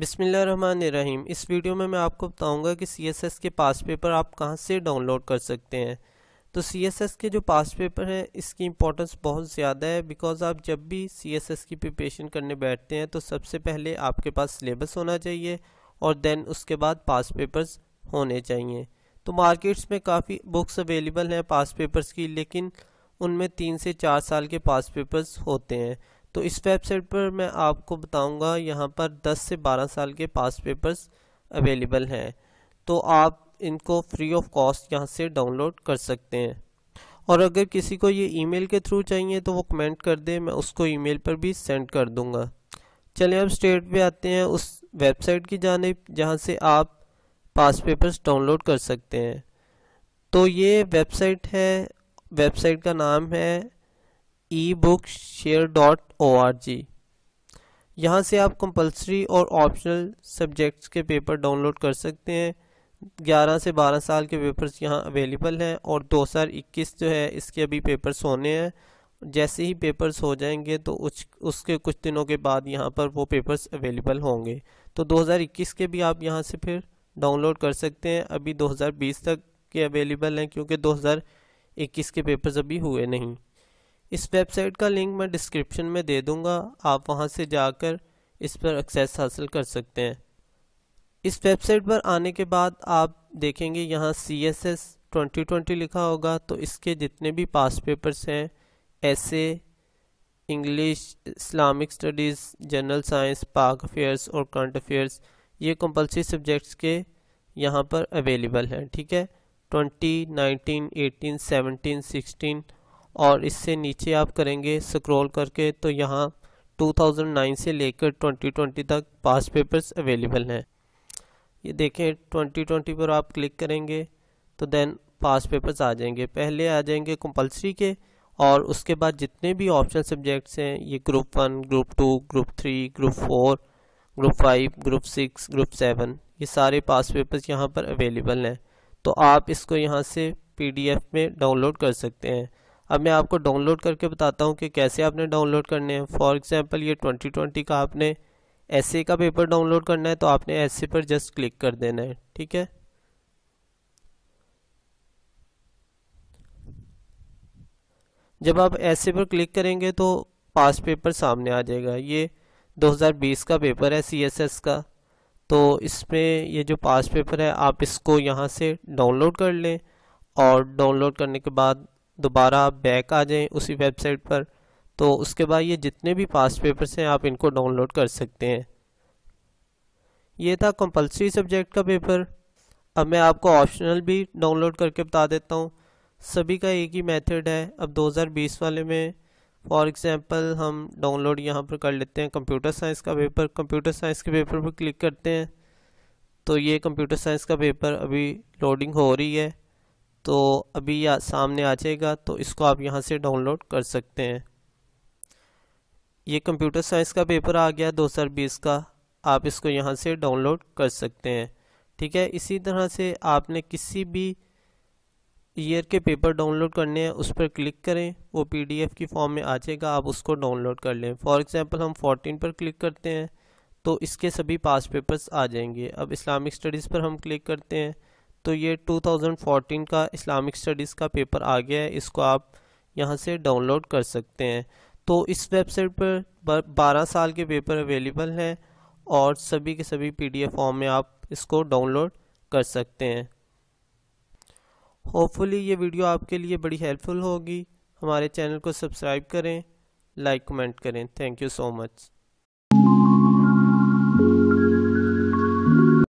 बिसमीम इस वीडियो में मैं आपको बताऊंगा कि सी के पास पेपर आप कहां से डाउनलोड कर सकते हैं तो सी के जो पास पेपर है इसकी इम्पोर्टेंस बहुत ज़्यादा है बिकॉज़ आप जब भी सी की प्रिपरेशन करने बैठते हैं तो सबसे पहले आपके पास सिलेबस होना चाहिए और देन उसके बाद पास पेपर्स होने चाहिए तो मार्केट्स में काफ़ी बुक्स अवेलेबल हैं पास पेपर्स की लेकिन उनमें तीन से चार साल के पास पेपर्स होते हैं तो इस वेबसाइट पर मैं आपको बताऊंगा यहाँ पर 10 से 12 साल के पास पेपर्स अवेलेबल हैं तो आप इनको फ्री ऑफ कॉस्ट यहाँ से डाउनलोड कर सकते हैं और अगर किसी को ये ईमेल के थ्रू चाहिए तो वो कमेंट कर दे मैं उसको ईमेल पर भी सेंड कर दूँगा चले अब स्टेट पे आते हैं उस वेबसाइट की जानब जहाँ से आप पास पेपर्स डाउनलोड कर सकते हैं तो ये वेबसाइट है वेबसाइट का नाम है e book share dot O R G यहाँ से आप कंपलसरी और ऑप्शनल सब्जेक्ट्स के पेपर डाउनलोड कर सकते हैं 11 से 12 साल के पेपर्स यहाँ अवेलेबल हैं और 2021 जो है इसके अभी पेपर्स होने हैं जैसे ही पेपर्स हो जाएंगे तो उस उसके कुछ दिनों के बाद यहाँ पर वो पेपर्स अवेलेबल होंगे तो 2021 के भी आप यहाँ से फिर डाउनलोड कर सकते हैं अभी 2020 तक के अवेलेबल हैं क्योंकि 2021 के पेपर्स अभी हुए नहीं इस वेबसाइट का लिंक मैं डिस्क्रिप्शन में दे दूंगा आप वहां से जाकर इस पर एक्सेस हासिल कर सकते हैं इस वेबसाइट पर आने के बाद आप देखेंगे यहाँ C S S twenty twenty लिखा होगा तो इसके जितने भी पास पेपर्स हैं ऐसे English Islamic studies general science Pak affairs और करंट अफेयर्स ये कंपलसरी सब्जेक्ट्स के यहाँ पर अवेलेबल हैं ठीक है twenty nineteen eighteen seventeen sixteen और इससे नीचे आप करेंगे स्क्रॉल करके तो यहाँ 2009 से लेकर 2020 तक पास पेपर्स अवेलेबल हैं ये देखें 2020 पर आप क्लिक करेंगे तो देन पास पेपर्स आ जाएंगे पहले आ जाएंगे कंपलसरी के और उसके बाद जितने भी ऑप्शनल सब्जेक्ट्स हैं ये group one group two group three group four group five group six group seven ये सारे पास पेपर्स यहाँ पर अवेलेबल हैं तो आप इसको यहाँ से पीडीएफ में डाउनलोड कर सकते हैं अब मैं आपको डाउनलोड करके बताता हूँ कि कैसे आपने डाउनलोड करने हैं फॉर एग्ज़ाम्पल ये ट्वेंटी ट्वेंटी का आपने एस का पेपर डाउनलोड करना है तो आपने एस पर जस्ट क्लिक कर देना है ठीक है जब आप एस पर क्लिक करेंगे तो पास पेपर सामने आ जाएगा ये 2020 का पेपर है सीएसएस का तो इसमें ये जो पास पेपर है आप इसको यहाँ से डाउनलोड कर लें और डाउनलोड करने के बाद दोबारा आप बैक आ जाएं उसी वेबसाइट पर तो उसके बाद ये जितने भी पास्ट पेपर्स हैं आप इनको डाउनलोड कर सकते हैं ये था कंपलसरी सब्जेक्ट का पेपर अब मैं आपको ऑप्शनल भी डाउनलोड करके बता देता हूँ सभी का एक ही मेथड है अब 2020 वाले में फॉर एग्ज़ाम्पल हम डाउनलोड यहाँ पर कर लेते हैं कंप्यूटर साइंस का पेपर कंप्यूटर साइंस के पेपर पर क्लिक करते हैं तो ये कंप्यूटर साइंस का पेपर अभी लोडिंग हो रही है तो अभी या सामने आ जाएगा तो इसको आप यहाँ से डाउनलोड कर सकते हैं ये कंप्यूटर साइंस का पेपर आ गया 2020 का आप इसको यहाँ से डाउनलोड कर सकते हैं ठीक है इसी तरह से आपने किसी भी ईयर के पेपर डाउनलोड करने हैं उस पर क्लिक करें वो पीडीएफ की फॉर्म में आ जाएगा आप उसको डाउनलोड कर लें फॉर एग्ज़ाम्पल हम 14 पर क्लिक करते हैं तो इसके सभी पास पेपर्स आ जाएंगे अब इस्लामिक स्टडीज़ पर हम क्लिक करते हैं तो ये 2014 का इस्लामिक स्टडीज़ का पेपर आ गया है इसको आप यहाँ से डाउनलोड कर सकते हैं तो इस वेबसाइट पर बारह साल के पेपर अवेलेबल हैं और सभी के सभी पीडीएफ फॉर्म में आप इसको डाउनलोड कर सकते हैं होपफुली ये वीडियो आपके लिए बड़ी हेल्पफुल होगी हमारे चैनल को सब्सक्राइब करें लाइक कमेंट करें थैंक यू सो मच